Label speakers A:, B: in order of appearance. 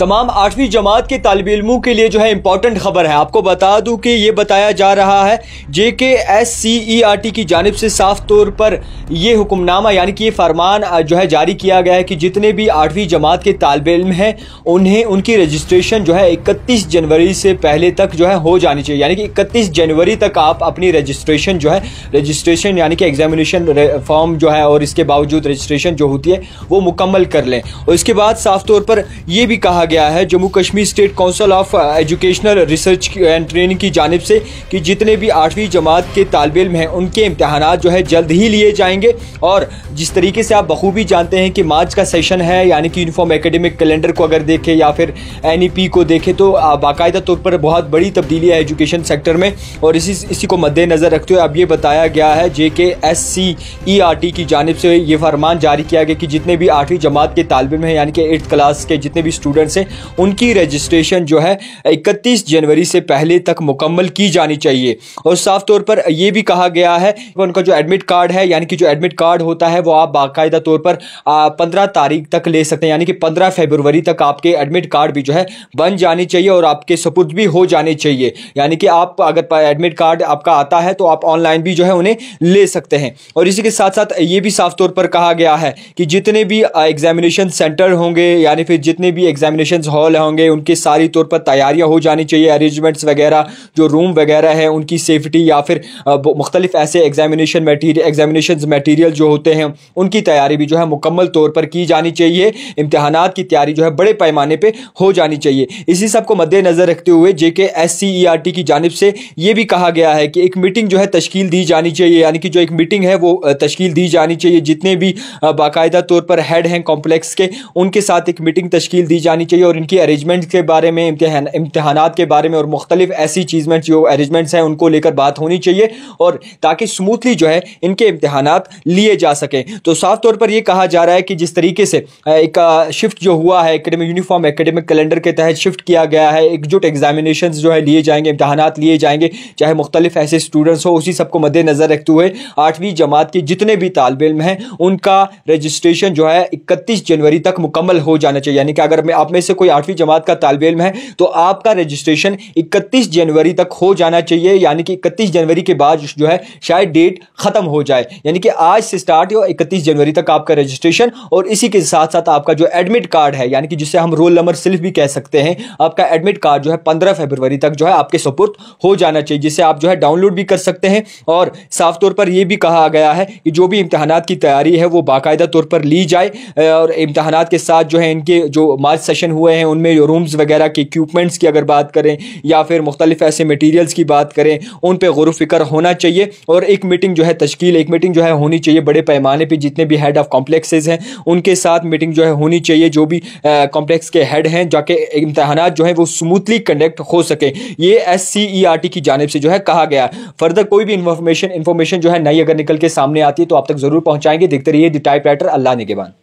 A: तमाम आठवीं जमात के तालब इलमों के लिए जो है इम्पोर्टेंट खबर है आपको बता दूं कि ये बताया जा रहा है J K S C E R T की जानब से साफ तौर पर यह हुक्मनामा यानी कि ये फरमान जो है जारी किया गया है कि जितने भी आठवीं जमात के तालब इलम हैं उन्हें उनकी रजिस्ट्रेशन जो है इकतीस जनवरी से पहले तक जो है हो जानी चाहिए यानी कि इकतीस जनवरी तक आप अपनी रजिस्ट्रेशन जो है रजिस्ट्रेशन यानी कि एग्जामिनेशन फॉर्म जो है और इसके बावजूद रजिस्ट्रेशन जो होती है वो मुकम्मल कर लें और इसके बाद साफ तौर पर यह भी कहा गया है Jammu Kashmir state council of educational research and training की जानब से कि जितने भी आठवीं जमात के तालब इम हैं उनके इम्तहान जो है जल्द ही लिए जाएंगे और जिस तरीके से आप बखूबी जानते हैं कि मार्च का सेशन है यानी कि यूनिफॉर्म एकेडमिक कैलेंडर को अगर देखें या फिर एन को देखें तो बाकायदा तौर पर बहुत बड़ी तब्दीली है एजुकेशन सेक्टर में और इसी इसी को मद्देनज़र रखते हुए अब ये बताया गया है J K S C E R T की जानब से ये फरमान जारी किया गया कि जितने भी आठवीं जमात के तालब इम हैं यानी कि एट्थ क्लास के जितने भी स्टूडेंट्स से उनकी रजिस्ट्रेशन जो है 31 जनवरी से पहले तक मुकम्मल की जानी चाहिए और साफ तौर पर यह भी कहा गया है कि उनका जो एडमिट कार्ड है यानी कि जो एडमिट कार्ड होता है वो आप बाकायदा तौर पर पंद्रह तारीख तक ले सकते हैं यानी कि पंद्रह फेबरवरी तक आपके एडमिट कार्ड भी जो है बन जाने चाहिए और आपके सपुर्द भी हो जाने चाहिए यानी कि आप अगर एडमिट कार्ड आपका आता है तो आप ऑनलाइन भी जो है उन्हें ले सकते हैं और इसी के साथ साथ ये भी साफ तौर पर कहा गया है कि जितने भी एग्जामिनेशन सेंटर होंगे यानी फिर जितने भी एग्जामिनेशन कन्वेंशन हॉल होंगे उनकी सारी तौर पर तैयारियाँ हो जानी चाहिए अरेंजमेंट्स वगैरह जो रूम वगैरह है उनकी सेफ्टी या फिर मुख्तलिफ ऐसे एग्जामिनेशन मटीरियल एग्जामिनेशन मटीरियल जो होते हैं उनकी तैयारी भी जो है मुकम्मल तौर पर की जानी चाहिए इम्तहान की तैयारी जो है बड़े पैमाने पर हो जानी चाहिए इसी सब को मद्देनज़र रखते हुए J K S C E e R T की जानब से ये भी कहा गया है कि एक मीटिंग जो है तश्ील दी जानी चाहिए यानी कि जो एक मीटिंग है वो तश्ील दी जानी चाहिए जितने भी बाकायदा तौर पर हेड हैं कॉम्प्लेक्स के उनके साथ एक मीटिंग तश्ील दी जानी चाहिए चाहिए और इनकी अरेंजमेंट के बारे में इम्तहान के बारे में और मुख्तलिफ ऐसी चीज़मेंट जो अरेंजमेंट्स हैं उनको लेकर बात होनी चाहिए और ताकि स्मूथली जो है इनके इम्तहान लिए जा सकें तो साफ तौर पर यह कहा जा रहा है कि जिस तरीके से एक शिफ्ट जो हुआ है एकेडमिक यूनिफॉर्म एकेडमिक कैलेंडर के तहत शिफ्ट किया गया है एकजुट एग्जामिनेशन जो है लिए जाएंगे इम्तहान लिए जाएंगे चाहे मुख्तलिफ ऐसे स्टूडेंट्स हो उसी सबको मद्देनज़र रखते हुए आठवीं जमात के जितने भी तालब इम हैं उनका रजिस्ट्रेशन जो है इकतीस जनवरी तक मुकम्मल हो जाना चाहिए यानी कि अगर आप में से कोई आठवीं जमात का तालब इम है तो आपका रजिस्ट्रेशन इकतीस जनवरी तक हो जाना चाहिए यानी कि इकतीस जनवरी के बाद जो है शायद डेट ख़त्म हो जाए यानी कि आज से स्टार्ट हो इकतीस जनवरी तक आपका रजिस्ट्रेशन और इसी के साथ साथ आपका जो एडमिट कार्ड है यानी कि जिसे हम रोल नंबर सिर्फ भी कह सकते हैं आपका एडमिट कार्ड जो है पंद्रह फेबरवरी तक जो है आपके सपुर्द हो जाना चाहिए जिसे आप जो है डाउनलोड भी कर सकते हैं और साफ तौर पर यह भी कहा गया है कि जो भी इम्तहान की तैयारी है वो बाकायदा तौर पर ली जाए और इम्तहान के साथ जो है इनके जो मार्च सेशन रिनोवेशन हुए हैं उनमें जो रूम्स वगैरह के इक्यूपमेंट्स की अगर बात करें या फिर मुख्तलिफ ऐसे मटीरियल्स की बात करें उन पर गौर फिक्र होना चाहिए और एक मीटिंग जो है तश्कील एक मीटिंग जो है होनी चाहिए बड़े पैमाने पर जितने भी हेड ऑफ़ कॉम्प्लेक्सेज हैं उनके साथ मीटिंग जो है होनी चाहिए जो भी कॉम्प्लेक्स के हेड हैं जाके इम्तहान जो है वो स्मूथली कंडक्ट हो सके ये S C E R T की जानब से जो है कहा गया फर्दर कोई भी इन्फॉर्मेशन इन्फॉर्मेशन जो है नई अगर निकल के सामने आती है तो आप तक ज़रूर पहुँचाएंगे देखते रहिए द टाइप राइटर अल्लाह निगेबान